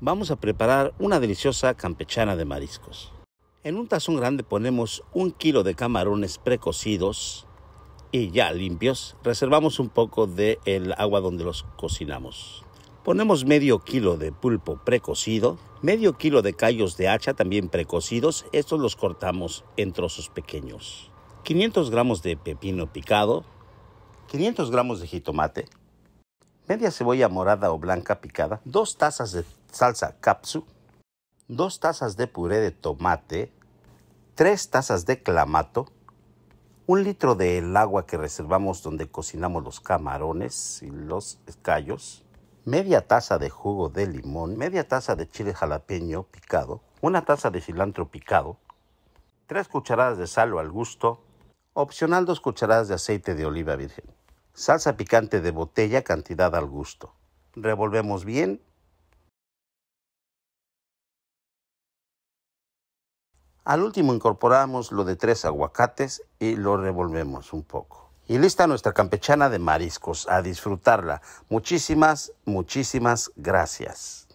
vamos a preparar una deliciosa campechana de mariscos. En un tazón grande ponemos un kilo de camarones precocidos y ya limpios. Reservamos un poco del agua donde los cocinamos. Ponemos medio kilo de pulpo precocido, medio kilo de callos de hacha también precocidos, estos los cortamos en trozos pequeños. 500 gramos de pepino picado, 500 gramos de jitomate, media cebolla morada o blanca picada, dos tazas de salsa capsu, dos tazas de puré de tomate, tres tazas de clamato, un litro del agua que reservamos donde cocinamos los camarones y los callos, media taza de jugo de limón, media taza de chile jalapeño picado, una taza de cilantro picado, tres cucharadas de sal o al gusto, opcional dos cucharadas de aceite de oliva virgen, salsa picante de botella cantidad al gusto. Revolvemos bien Al último incorporamos lo de tres aguacates y lo revolvemos un poco. Y lista nuestra campechana de mariscos, a disfrutarla. Muchísimas, muchísimas gracias.